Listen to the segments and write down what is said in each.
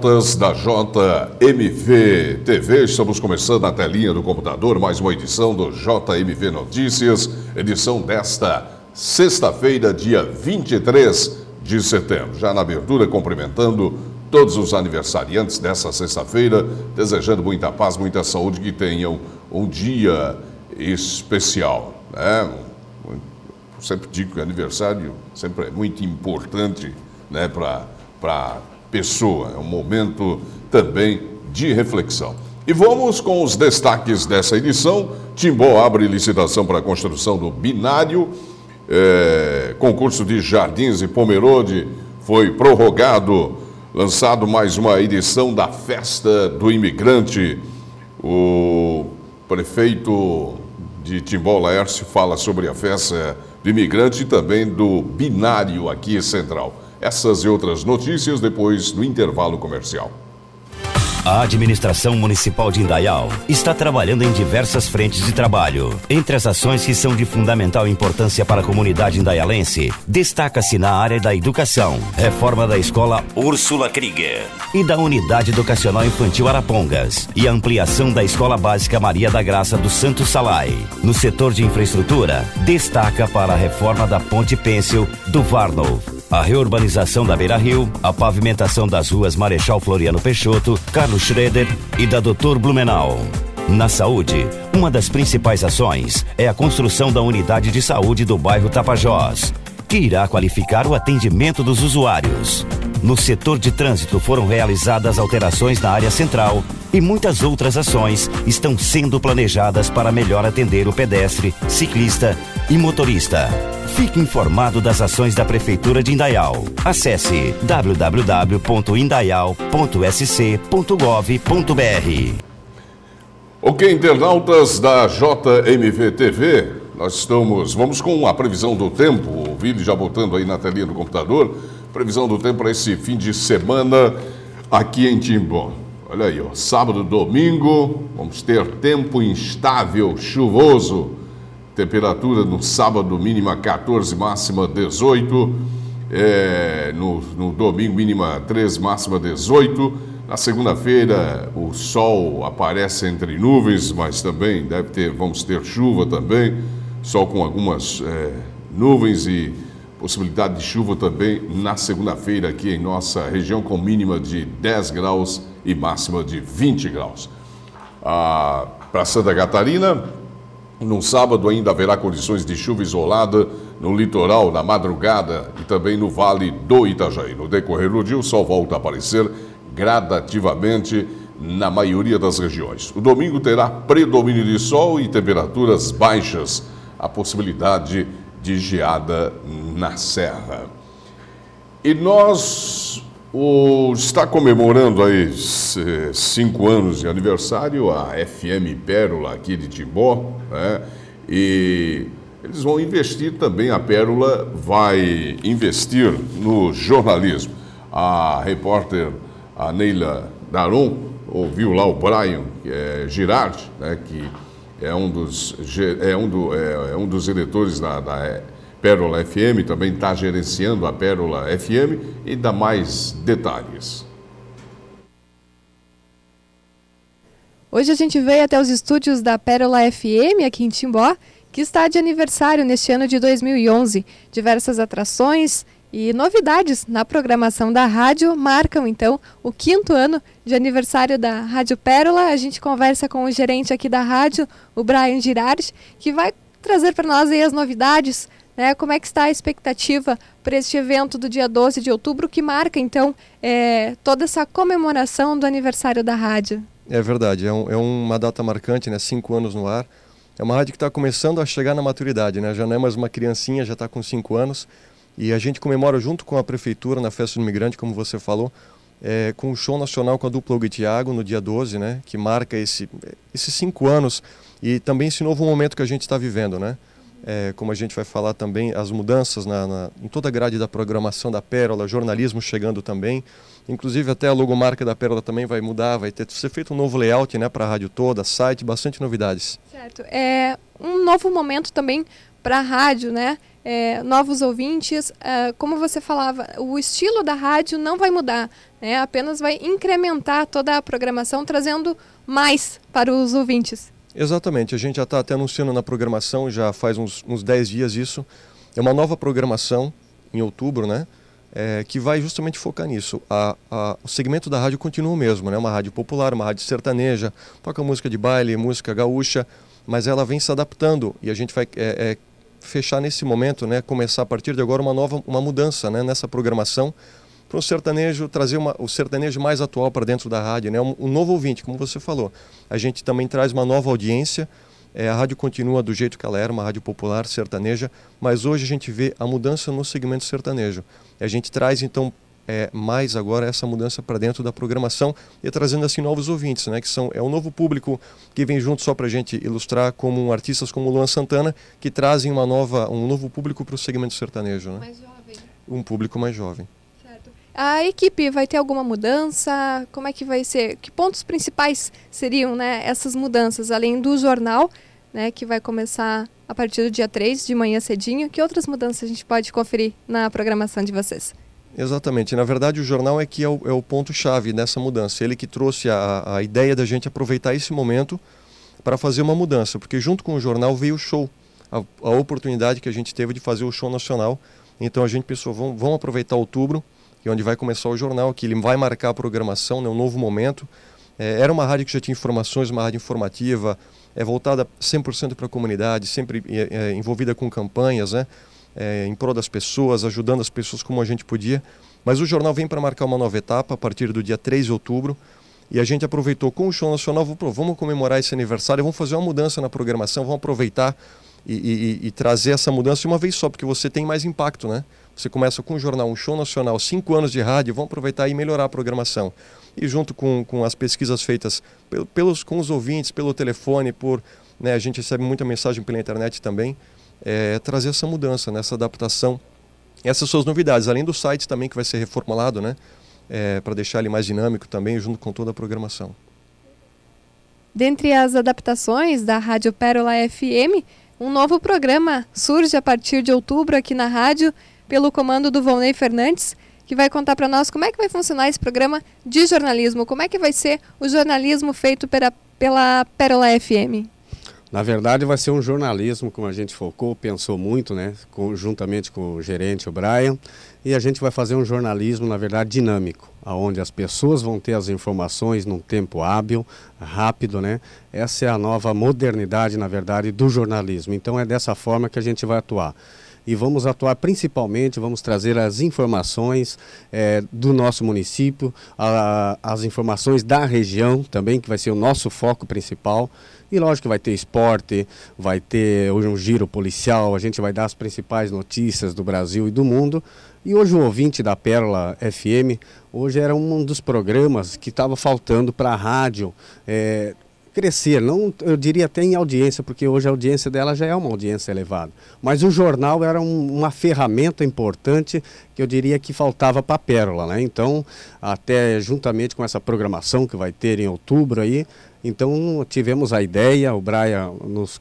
Pautas da JMV TV, estamos começando na telinha do computador mais uma edição do JMV Notícias, edição desta sexta-feira, dia 23 de setembro. Já na abertura, cumprimentando todos os aniversariantes dessa sexta-feira, desejando muita paz, muita saúde, que tenham um dia especial. Né? Sempre digo que aniversário sempre é muito importante né, para pessoa. É um momento também de reflexão. E vamos com os destaques dessa edição. Timbó abre licitação para a construção do binário. É, concurso de Jardins e Pomerode foi prorrogado. Lançado mais uma edição da Festa do Imigrante. O prefeito de Timbó Laércio fala sobre a festa do imigrante e também do binário aqui central. Essas e outras notícias depois do intervalo comercial. A administração municipal de Indaial está trabalhando em diversas frentes de trabalho. Entre as ações que são de fundamental importância para a comunidade indaialense, destaca-se na área da educação, reforma da escola Úrsula Krieger e da unidade educacional infantil Arapongas e a ampliação da escola básica Maria da Graça do Santo Salai. No setor de infraestrutura, destaca para a reforma da ponte Pêncil do Varnol, a reurbanização da Beira Rio, a pavimentação das ruas Marechal Floriano Peixoto, Carlos Marcelo Schroeder e da Dr. Blumenau. Na saúde, uma das principais ações é a construção da unidade de saúde do bairro Tapajós, que irá qualificar o atendimento dos usuários. No setor de trânsito foram realizadas alterações na área central e muitas outras ações estão sendo planejadas para melhor atender o pedestre, ciclista e motorista. Fique informado das ações da Prefeitura de Indaial. Acesse www.indaial.sc.gov.br. Ok, internautas da JMV TV, nós estamos, vamos com a previsão do tempo, o vídeo já botando aí na telinha do computador, previsão do tempo para esse fim de semana aqui em Timbó. Olha aí, ó, sábado, domingo, vamos ter tempo instável, chuvoso. Temperatura no sábado mínima 14, máxima 18. É, no, no domingo mínima 13, máxima 18. Na segunda-feira o sol aparece entre nuvens, mas também deve ter, vamos ter chuva também, sol com algumas é, nuvens e Possibilidade de chuva também na segunda-feira aqui em nossa região, com mínima de 10 graus e máxima de 20 graus. Ah, Para Santa Catarina, no sábado ainda haverá condições de chuva isolada no litoral, na madrugada e também no vale do Itajaí. No decorrer do dia, o sol volta a aparecer gradativamente na maioria das regiões. O domingo terá predomínio de sol e temperaturas baixas. A possibilidade de de geada na Serra. E nós o, está comemorando aí eh, cinco anos de aniversário a FM Pérola aqui de Timbó, né? e eles vão investir também, a Pérola vai investir no jornalismo. A repórter a Neila Daron ouviu lá o Brian é, Girard, né, que é um dos, é um do, é, é um dos diretores da, da é, Pérola FM, também está gerenciando a Pérola FM e dá mais detalhes. Hoje a gente veio até os estúdios da Pérola FM aqui em Timbó, que está de aniversário neste ano de 2011. Diversas atrações e novidades na programação da rádio marcam então o quinto ano de aniversário da Rádio Pérola. A gente conversa com o gerente aqui da rádio, o Brian Girard, que vai trazer para nós as novidades, né? Como é que está a expectativa para este evento do dia 12 de outubro que marca então é, toda essa comemoração do aniversário da rádio? É verdade, é, um, é uma data marcante, né? Cinco anos no ar. É uma rádio que está começando a chegar na maturidade, né? Já não é mais uma criancinha, já está com cinco anos. E a gente comemora junto com a prefeitura na festa do imigrante, como você falou, é, com o show nacional com a dupla Hugo e Thiago no dia 12, né? Que marca esse, esses cinco anos e também esse novo momento que a gente está vivendo, né? É, como a gente vai falar também, as mudanças na, na, em toda a grade da programação da Pérola, jornalismo chegando também. Inclusive até a logomarca da Pérola também vai mudar, vai ter ser feito um novo layout né, para a rádio toda, site, bastante novidades. Certo. É um novo momento também para a rádio, né? é, novos ouvintes, é, como você falava, o estilo da rádio não vai mudar, né? apenas vai incrementar toda a programação, trazendo mais para os ouvintes. Exatamente, a gente já está até anunciando na programação, já faz uns, uns 10 dias isso. É uma nova programação em outubro, né? É, que vai justamente focar nisso. A, a, o segmento da rádio continua o mesmo, né? Uma rádio popular, uma rádio sertaneja, toca música de baile, música gaúcha, mas ela vem se adaptando e a gente vai é, é, fechar nesse momento, né, começar a partir de agora uma nova uma mudança né, nessa programação para o sertanejo trazer uma, o sertanejo mais atual para dentro da rádio, né, um, um, novo ouvinte, como você falou. A gente também traz uma nova audiência. É, a rádio continua do jeito que ela era, uma rádio popular sertaneja, mas hoje a gente vê a mudança no segmento sertanejo. A gente traz então é, mais agora essa mudança para dentro da programação e trazendo assim novos ouvintes, né? Que são é um novo público que vem junto só para a gente ilustrar como artistas como Luan Santana que trazem uma nova um novo público para o segmento sertanejo, né? Mais jovem. Um público mais jovem. Certo. A equipe vai ter alguma mudança? Como é que vai ser? Que pontos principais seriam, né, essas mudanças além do jornal, né, que vai começar a partir do dia 3 de manhã cedinho? Que outras mudanças a gente pode conferir na programação de vocês? Exatamente. Na verdade, o jornal é que é o, é o ponto-chave nessa mudança. Ele que trouxe a, a ideia da gente aproveitar esse momento para fazer uma mudança, porque junto com o jornal veio o show, a, a oportunidade que a gente teve de fazer o show nacional. Então a gente pensou, vamos, vamos aproveitar outubro, que é onde vai começar o jornal, que ele vai marcar a programação, né, um novo momento. É, era uma rádio que já tinha informações, uma rádio informativa, é voltada 100% para a comunidade, sempre é, é envolvida com campanhas, né? é, em prol das pessoas, ajudando as pessoas como a gente podia. Mas o jornal vem para marcar uma nova etapa a partir do dia 3 de outubro. E a gente aproveitou com o Show Nacional, vamos comemorar esse aniversário, vamos fazer uma mudança na programação, vamos aproveitar e, e, e, trazer essa mudança de uma vez só, porque você tem mais impacto, né? Você começa com um jornal, um show nacional, cinco anos de rádio, vão aproveitar e melhorar a programação. E junto com, com as pesquisas feitas pelos, com os ouvintes, pelo telefone, por né, a gente recebe muita mensagem pela internet também é, trazer essa mudança, né, essa adaptação, essas suas novidades, além do site também que vai ser reformulado, né, é, para deixar ele mais dinâmico também, junto com toda a programação. Dentre as adaptações da Rádio Pérola FM, um novo programa surge a partir de outubro aqui na rádio, pelo comando do Volney Fernandes, que vai contar para nós como é que vai funcionar esse programa de jornalismo, como é que vai ser o jornalismo feito pela, pela Pérola FM. Na verdade, vai ser um jornalismo, como a gente focou, pensou muito, né? Juntamente com o gerente, o Brian. E a gente vai fazer um jornalismo, na verdade, dinâmico, onde as pessoas vão ter as informações num tempo hábil, rápido, né? Essa é a nova modernidade, na verdade, do jornalismo. Então, é dessa forma que a gente vai atuar e vamos atuar principalmente, vamos trazer as informações é, do nosso município, a, as informações da região também, que vai ser o nosso foco principal. E lógico que vai ter esporte, vai ter hoje um giro policial, a gente vai dar as principais notícias do Brasil e do mundo. E hoje o ouvinte da Pérola FM, hoje era um dos programas que estava faltando para a rádio. É, crescer, não, eu diria até em audiência, porque hoje a audiência dela já é uma audiência elevada. Mas o jornal era um, uma ferramenta importante que eu diria que faltava para a Pérola, né? Então, até juntamente com essa programação que vai ter em outubro aí, então tivemos a ideia, o Braia nos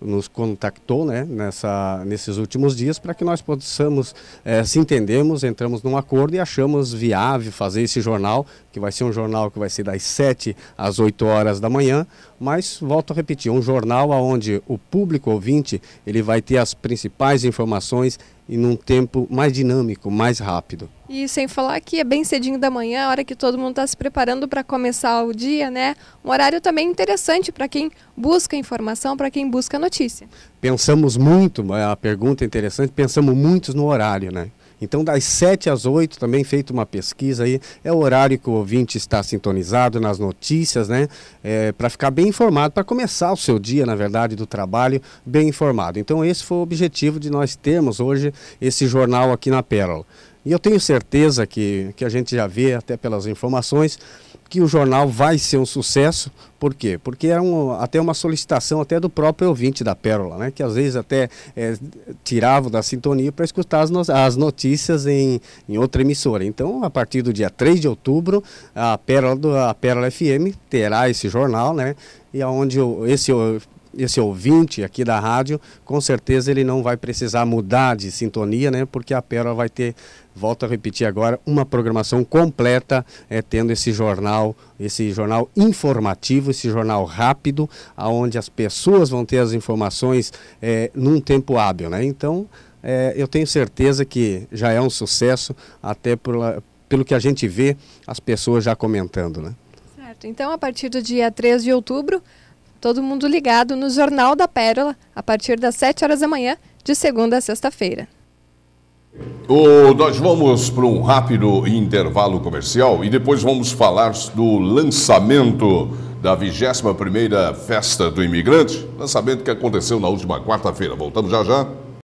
nos contactou né, nessa, nesses últimos dias para que nós possamos, é, se entendemos, entramos num acordo e achamos viável fazer esse jornal, que vai ser um jornal que vai ser das 7 às 8 horas da manhã, mas volto a repetir, um jornal onde o público ouvinte ele vai ter as principais informações e num tempo mais dinâmico, mais rápido. E sem falar que é bem cedinho da manhã, a hora que todo mundo está se preparando para começar o dia, né? Um horário também interessante para quem busca informação, para quem busca notícia. Pensamos muito, é a pergunta é interessante, pensamos muito no horário, né? Então, das 7 às 8, também feito uma pesquisa aí, é o horário que o ouvinte está sintonizado nas notícias, né? É, para ficar bem informado, para começar o seu dia, na verdade, do trabalho, bem informado. Então, esse foi o objetivo de nós termos hoje esse jornal aqui na Pérola. E eu tenho certeza que, que a gente já vê, até pelas informações, que o jornal vai ser um sucesso. Por quê? Porque é um, até uma solicitação até do próprio ouvinte da Pérola, né? que às vezes até é, tirava da sintonia para escutar as, no as notícias em, em, outra emissora. Então, a partir do dia 3 de outubro, a Pérola, do, a Pérola FM terá esse jornal, né? e aonde esse esse ouvinte aqui da rádio, com certeza ele não vai precisar mudar de sintonia, né? Porque a Pérola vai ter volto a repetir agora, uma programação completa, é, tendo esse jornal, esse jornal informativo, esse jornal rápido, aonde as pessoas vão ter as informações é, num tempo hábil. Né? Então, é, eu tenho certeza que já é um sucesso, até pelo que a gente vê as pessoas já comentando. Né? Certo. Então, a partir do dia 3 de outubro, todo mundo ligado no Jornal da Pérola, a partir das 7 horas da manhã, de segunda a sexta-feira. O, nós vamos para um rápido intervalo comercial e depois vamos falar do lançamento da 21ª Festa do Imigrante, lançamento que aconteceu na última quarta-feira. Voltamos já já.